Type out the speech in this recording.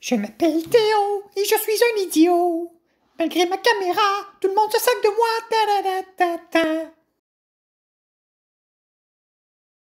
Je m'appelle Théo et je suis un idiot. Malgré ma caméra, tout le monde se sac de moi.